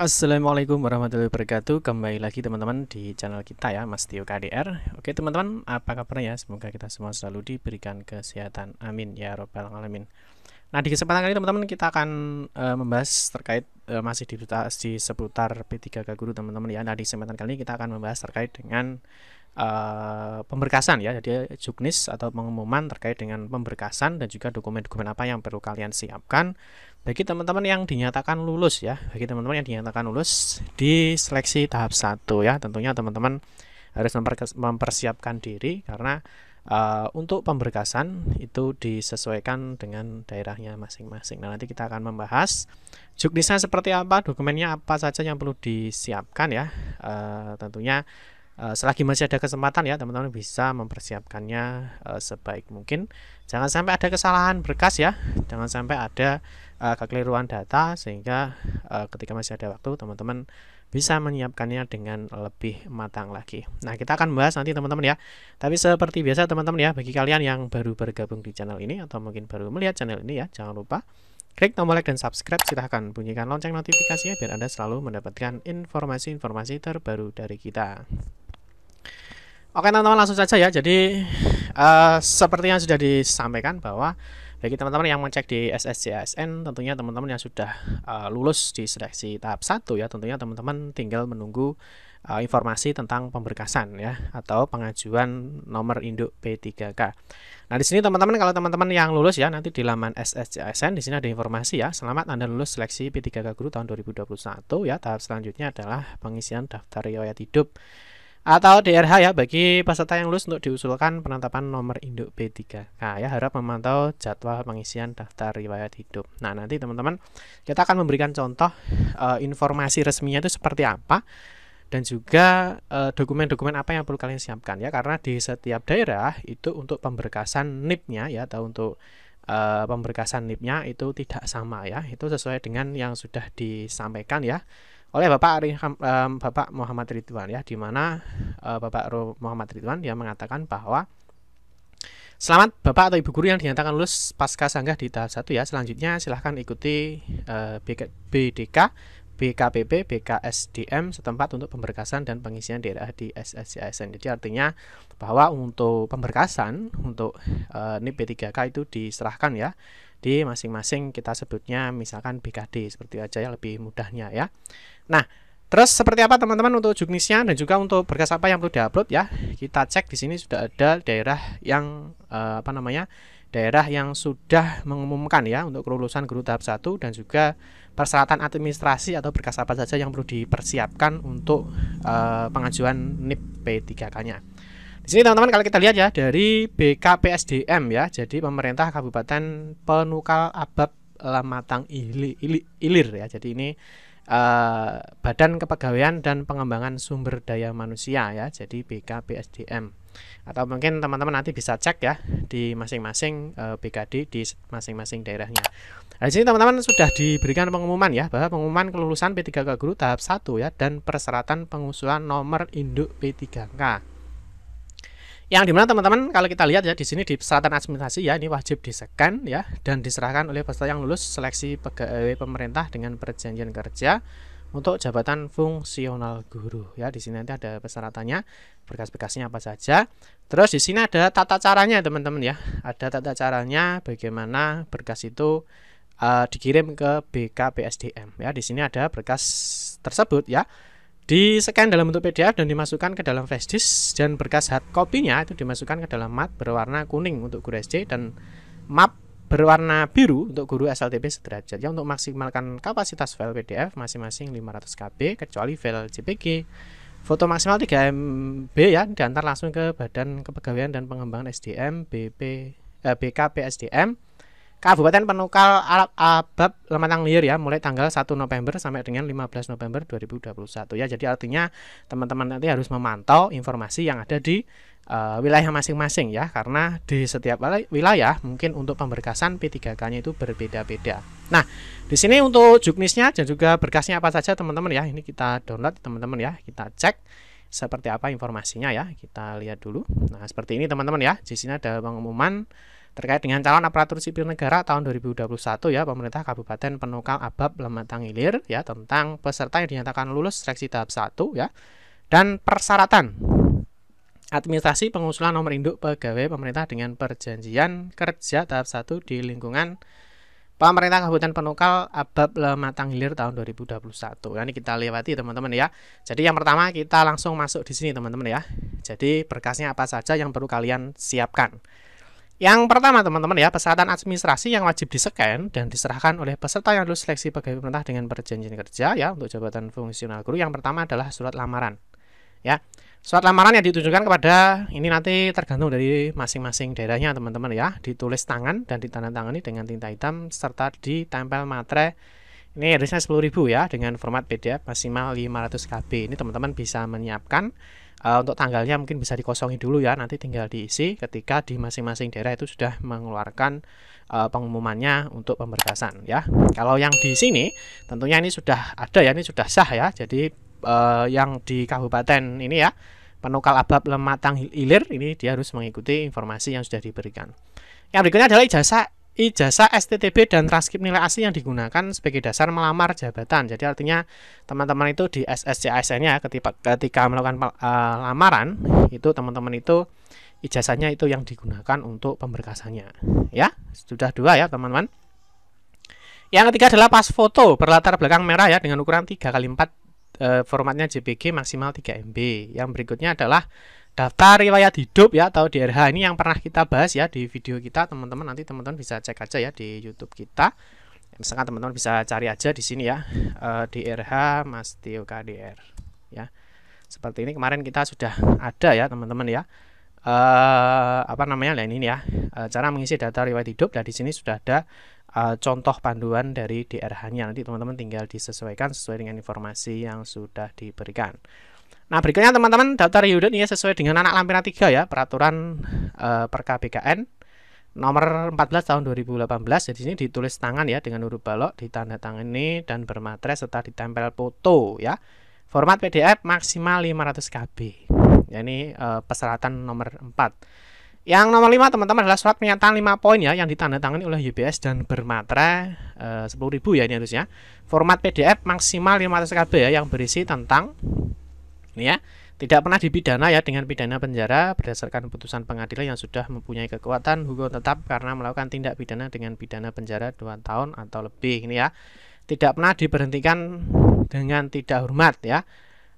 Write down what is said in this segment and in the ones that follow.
Assalamualaikum warahmatullahi wabarakatuh Kembali lagi teman-teman di channel kita ya Mas Tio KDR Oke teman-teman apa kabarnya ya? Semoga kita semua selalu diberikan kesehatan Amin ya robbal alamin Nah di kesempatan kali teman-teman kita akan uh, membahas terkait uh, Masih di, di seputar P3K Guru teman-teman ya Nah di kesempatan kali ini kita akan membahas terkait dengan uh, pemberkasan ya, jadi juknis atau pengumuman terkait dengan pemberkasan dan juga dokumen-dokumen apa yang perlu kalian siapkan bagi teman-teman yang dinyatakan lulus ya, bagi teman-teman yang dinyatakan lulus di seleksi tahap satu ya, tentunya teman-teman harus mempersiapkan diri karena uh, untuk pemberkasan itu disesuaikan dengan daerahnya masing-masing. Nah, nanti kita akan membahas juknisnya seperti apa, dokumennya apa saja yang perlu disiapkan ya. Uh, tentunya Eh, selagi masih ada kesempatan ya teman-teman bisa mempersiapkannya eh, sebaik mungkin jangan sampai ada kesalahan berkas ya jangan sampai ada eh, kekeliruan data sehingga ketika masih ada waktu teman-teman bisa menyiapkannya dengan lebih matang lagi. Nah, kita akan bahas nanti teman-teman ya. Tapi seperti biasa teman-teman ya, bagi kalian yang baru bergabung di channel ini atau mungkin baru melihat channel ini ya, jangan lupa klik tombol like dan subscribe. Silahkan bunyikan lonceng notifikasinya biar Anda selalu mendapatkan informasi-informasi terbaru dari kita. Oke teman-teman langsung saja ya. Jadi uh, seperti yang sudah disampaikan bahwa bagi teman-teman yang mengecek di SSCSN tentunya teman-teman yang sudah uh, lulus di seleksi tahap 1 ya tentunya teman-teman tinggal menunggu uh, informasi tentang pemberkasan ya atau pengajuan nomor induk P3K. Nah, di sini teman-teman kalau teman-teman yang lulus ya nanti di laman SSCSN di sini ada informasi ya. Selamat Anda lulus seleksi P3K Guru tahun 2021 ya. Tahap selanjutnya adalah pengisian daftar riwayat hidup atau DRH ya bagi peserta yang lulus untuk diusulkan penetapan nomor induk B3. Nah, ya harap memantau jadwal pengisian daftar riwayat hidup. Nah, nanti teman-teman kita akan memberikan contoh e, informasi resminya itu seperti apa dan juga eh, dokumen-dokumen apa yang perlu kalian siapkan ya karena di setiap daerah itu untuk pemberkasan NIP-nya ya atau untuk e, pemberkasan NIP-nya itu tidak sama ya. Itu sesuai dengan yang sudah disampaikan ya oleh Bapak um, Bapak Muhammad Ridwan ya di mana uh, Bapak Muhammad Ridwan yang mengatakan bahwa Selamat Bapak atau Ibu guru yang dinyatakan lulus pasca sanggah di tahap 1 ya. Selanjutnya silahkan ikuti uh, eh, BDK, BKPP, BKSDM setempat untuk pemberkasan dan pengisian daerah di SSCSN Jadi artinya bahwa untuk pemberkasan untuk uh, NIP P3K itu diserahkan ya di masing-masing kita sebutnya misalkan BKD seperti aja ya lebih mudahnya ya. Nah, terus seperti apa teman-teman untuk juknisnya dan juga untuk berkas apa yang perlu diupload ya. Kita cek di sini sudah ada daerah yang eh, apa namanya? daerah yang sudah mengumumkan ya untuk kelulusan guru tahap 1 dan juga persyaratan administrasi atau berkas apa saja yang perlu dipersiapkan untuk eh, pengajuan NIP P3K-nya. Di sini teman-teman kalau kita lihat ya dari BKPSDM ya, jadi pemerintah Kabupaten Penukal Abab Lamatang Ilir, ya. Jadi ini uh, Badan Kepegawaian dan Pengembangan Sumber Daya Manusia ya, jadi BKPSDM. Atau mungkin teman-teman nanti bisa cek ya di masing-masing uh, eh, BKD di masing-masing daerahnya. Nah, di sini teman-teman sudah diberikan pengumuman ya bahwa pengumuman kelulusan P3K Guru tahap 1 ya dan persyaratan pengusulan nomor induk P3K yang dimana teman-teman kalau kita lihat ya di sini di persyaratan administrasi ya ini wajib disekan ya dan diserahkan oleh peserta yang lulus seleksi pegawai pemerintah dengan perjanjian kerja untuk jabatan fungsional guru ya di sini nanti ada persyaratannya berkas-berkasnya apa saja terus di sini ada tata caranya teman-teman ya ada tata caranya bagaimana berkas itu uh, dikirim ke BKPSDM ya di sini ada berkas tersebut ya di-scan dalam bentuk PDF dan dimasukkan ke dalam flash disk dan berkas hard copy-nya itu dimasukkan ke dalam mat berwarna kuning untuk guru SD dan map berwarna biru untuk guru SLTP sederajat ya untuk maksimalkan kapasitas file PDF masing-masing 500 KB kecuali file JPG foto maksimal 3 MB ya diantar langsung ke Badan Kepegawaian dan Pengembangan SDM BP eh, BKP SDM Kabupaten Penukal Arab Abab Lematang Liar ya mulai tanggal 1 November sampai dengan 15 November 2021 ya. Jadi artinya teman-teman nanti harus memantau informasi yang ada di uh, wilayah masing-masing ya karena di setiap wilayah mungkin untuk pemberkasan P3K-nya itu berbeda-beda. Nah, di sini untuk juknisnya dan juga berkasnya apa saja teman-teman ya. Ini kita download teman-teman ya, kita cek seperti apa informasinya ya. Kita lihat dulu. Nah, seperti ini teman-teman ya. Di sini ada pengumuman terkait dengan calon aparatur sipil negara tahun 2021 ya pemerintah Kabupaten Penukang Abab Lematang Hilir ya tentang peserta yang dinyatakan lulus seleksi tahap 1 ya dan persyaratan administrasi pengusulan nomor induk pegawai pemerintah dengan perjanjian kerja tahap 1 di lingkungan Pemerintah Kabupaten Penukal Abab Lematang Hilir tahun 2021. Nah, ini kita lewati teman-teman ya. Jadi yang pertama kita langsung masuk di sini teman-teman ya. Jadi berkasnya apa saja yang perlu kalian siapkan. Yang pertama teman-teman ya, persyaratan administrasi yang wajib di-scan dan diserahkan oleh peserta yang lulus seleksi pegawai pemerintah dengan perjanjian kerja ya untuk jabatan fungsional guru yang pertama adalah surat lamaran. Ya. Surat lamaran yang ditujukan kepada ini nanti tergantung dari masing-masing daerahnya teman-teman ya, ditulis tangan dan ditandatangani dengan tinta hitam serta ditempel matre ini harusnya 10.000 ya dengan format PDF maksimal 500 KB. Ini teman-teman bisa menyiapkan uh, untuk tanggalnya mungkin bisa dikosongi dulu ya. Nanti tinggal diisi ketika di masing-masing daerah itu sudah mengeluarkan uh, pengumumannya untuk pemberkasan ya. Kalau yang di sini tentunya ini sudah ada ya, ini sudah sah ya. Jadi uh, yang di kabupaten ini ya penukal abab lematang hilir ini dia harus mengikuti informasi yang sudah diberikan. Yang berikutnya adalah ijazah ijazah STTB dan transkrip nilai asli yang digunakan sebagai dasar melamar jabatan. Jadi artinya teman-teman itu di SSCASN-nya ketika, ketika melakukan uh, lamaran itu teman-teman itu ijazahnya itu yang digunakan untuk pemberkasannya. Ya, sudah dua ya teman-teman. Yang ketiga adalah pas foto berlatar belakang merah ya dengan ukuran 3 kali 4 eh, formatnya JPG maksimal 3 MB. Yang berikutnya adalah daftar riwayat hidup ya atau DRH ini yang pernah kita bahas ya di video kita teman-teman nanti teman-teman bisa cek aja ya di YouTube kita misalkan teman-teman bisa cari aja di sini ya e, eh, DRH Mas Tio KDR ya seperti ini kemarin kita sudah ada ya teman-teman ya e, apa namanya lain nah, ini ya e, cara mengisi data riwayat hidup dan nah, di sini sudah ada e, contoh panduan dari DRH-nya nanti teman-teman tinggal disesuaikan sesuai dengan informasi yang sudah diberikan. Nah, berikutnya teman-teman daftar unit ya sesuai dengan anak lampiran 3 ya, peraturan e, per KBKN nomor 14 tahun 2018. Jadi ini ditulis tangan ya dengan huruf balok, ditandatangani dan bermatres serta ditempel foto ya. Format PDF maksimal 500 KB. Ya, ini e, persyaratan nomor 4. Yang nomor 5 teman-teman adalah surat pernyataan 5 poin ya yang ditandatangani oleh UBS dan bermatra e, 10.000 ya ini harusnya. Format PDF maksimal 500 KB ya yang berisi tentang ya tidak pernah dipidana ya dengan pidana penjara berdasarkan putusan pengadilan yang sudah mempunyai kekuatan hukum tetap karena melakukan tindak pidana dengan pidana penjara 2 tahun atau lebih ini ya tidak pernah diberhentikan dengan tidak hormat ya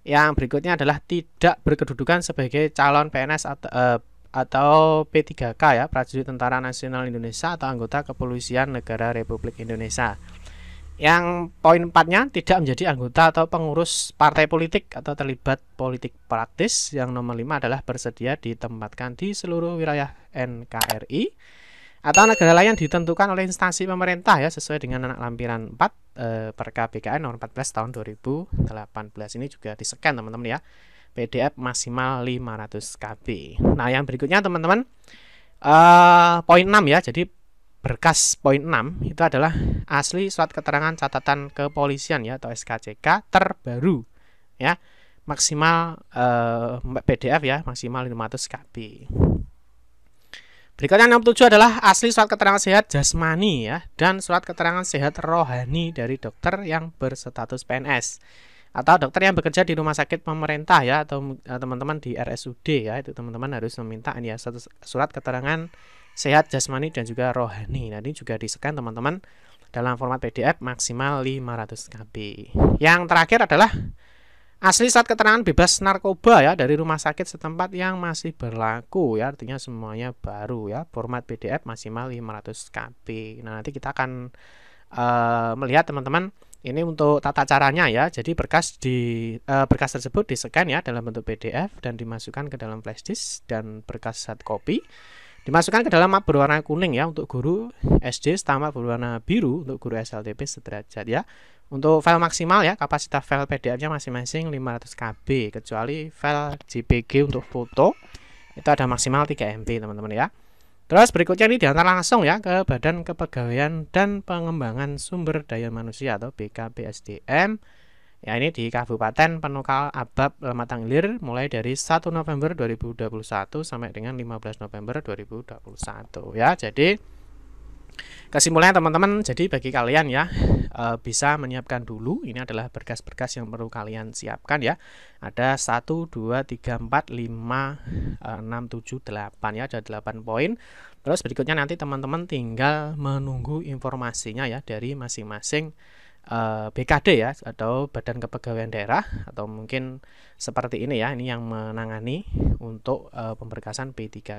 yang berikutnya adalah tidak berkedudukan sebagai calon PNS atau, eh, atau P3K ya prajurit Tentara Nasional Indonesia atau anggota Kepolisian Negara Republik Indonesia yang poin empatnya tidak menjadi anggota atau pengurus partai politik atau terlibat politik praktis. Yang nomor lima adalah bersedia ditempatkan di seluruh wilayah NKRI atau negara lain yang ditentukan oleh instansi pemerintah ya sesuai dengan anak lampiran 4 eh, per KPKN nomor 14 tahun 2018 ini juga di scan teman-teman ya. PDF maksimal 500 KB. Nah, yang berikutnya teman-teman eh, poin 6 ya. Jadi berkas poin 6 itu adalah asli surat keterangan catatan kepolisian ya atau SKCK terbaru ya maksimal eh, PDF ya maksimal 500 KB. Berikutnya nomor tujuh adalah asli surat keterangan sehat jasmani ya dan surat keterangan sehat rohani dari dokter yang berstatus PNS atau dokter yang bekerja di rumah sakit pemerintah ya atau eh, teman-teman di RSUD ya itu teman-teman harus meminta ya surat keterangan sehat jasmani dan juga rohani. Nanti juga disekan teman-teman dalam format PDF maksimal 500 KB. Yang terakhir adalah asli saat keterangan bebas narkoba ya dari rumah sakit setempat yang masih berlaku ya artinya semuanya baru ya format PDF maksimal 500 KB. Nah, nanti kita akan uh, melihat teman-teman ini untuk tata caranya ya. Jadi berkas di eh, berkas tersebut disekan ya dalam bentuk PDF dan dimasukkan ke dalam flash disk dan berkas saat copy Dimasukkan ke dalam map berwarna kuning ya untuk guru SD, setama berwarna biru untuk guru SLTP sederajat ya. Untuk file maksimal ya, kapasitas file PDF-nya masing-masing 500 KB, kecuali file JPG untuk foto itu ada maksimal 3 MB teman-teman ya. Terus berikutnya ini diantar langsung ya ke Badan Kepegawaian dan Pengembangan Sumber Daya Manusia atau BKPSDM Ya ini di Kabupaten Penukal Abab Lematang Ilir mulai dari 1 November 2021 sampai dengan 15 November 2021 ya. Jadi kesimpulannya teman-teman jadi bagi kalian ya e, bisa menyiapkan dulu ini adalah berkas-berkas yang perlu kalian siapkan ya. Ada 1 2 3 4 5 6 7 8 ya ada 8 poin. Terus berikutnya nanti teman-teman tinggal menunggu informasinya ya dari masing-masing Eh, BKD ya atau Badan Kepegawaian Daerah atau mungkin seperti ini ya ini yang menangani untuk uh, pemberkasan P3K uh,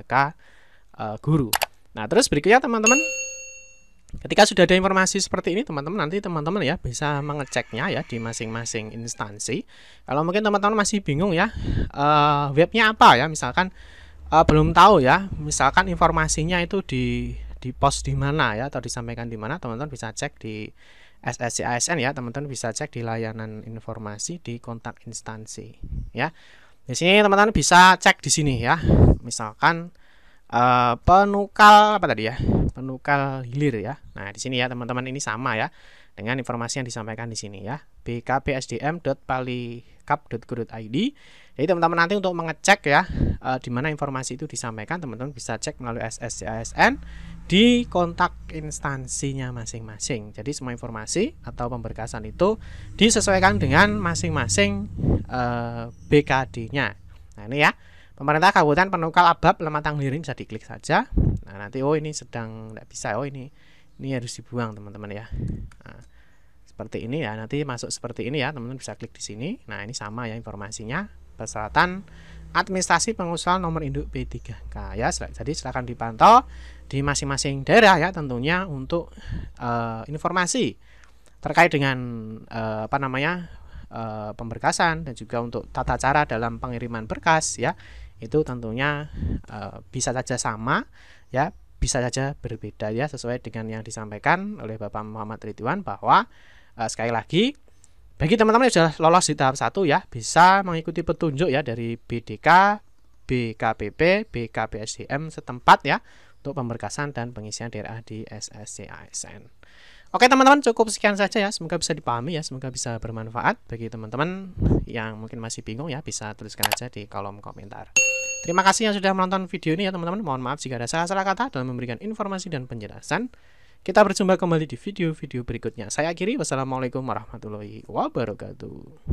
eh, guru. Nah, terus berikutnya teman-teman ketika sudah ada informasi seperti ini teman-teman nanti teman-teman ya bisa mengeceknya ya di masing-masing instansi. Kalau mungkin teman-teman masih bingung ya uh, webnya apa ya misalkan uh, belum tahu ya misalkan informasinya itu di di post di mana ya atau disampaikan di mana teman-teman bisa cek di SSC ASN ya teman-teman bisa cek di layanan informasi di kontak instansi ya di sini teman-teman bisa cek di sini ya misalkan uh, penukal apa tadi ya penukal hilir ya. Nah, di sini ya teman-teman ini sama ya dengan informasi yang disampaikan di sini ya. bkpsdm.palikap.go.id. Jadi teman-teman nanti untuk mengecek ya e, di mana informasi itu disampaikan, teman-teman bisa cek melalui SSCASN di kontak instansinya masing-masing. Jadi semua informasi atau pemberkasan itu disesuaikan dengan masing-masing e, eh, BKD-nya. Nah, ini ya. Pemerintah kabupaten penukal abab lemah tanglirin bisa diklik saja. Nah, nanti oh ini sedang tidak bisa. Oh ini ini harus dibuang teman-teman ya. Nah, seperti ini ya. Nanti masuk seperti ini ya, teman-teman bisa klik di sini. Nah, ini sama ya informasinya. Persyaratan administrasi pengusaha nomor induk P3K ya. Jadi silakan dipantau di masing-masing daerah ya tentunya untuk uh, informasi terkait dengan uh, apa namanya eh, pemberkasan dan juga untuk tata cara dalam pengiriman berkas ya itu tentunya uh, bisa saja sama ya bisa saja berbeda ya sesuai dengan yang disampaikan oleh Bapak Muhammad Ridwan bahwa uh, sekali lagi bagi teman-teman yang sudah lolos di tahap satu ya bisa mengikuti petunjuk ya dari BDK, BKPP, BKPSDM setempat ya untuk pemberkasan dan pengisian DRA di SSC Oke teman-teman cukup sekian saja ya semoga bisa dipahami ya semoga bisa bermanfaat bagi teman-teman yang mungkin masih bingung ya bisa tuliskan aja di kolom komentar. Terima kasih yang sudah menonton video ini ya teman-teman mohon maaf jika ada salah-salah kata dalam memberikan informasi dan penjelasan. Kita berjumpa kembali di video-video berikutnya. Saya akhiri wassalamualaikum warahmatullahi wabarakatuh.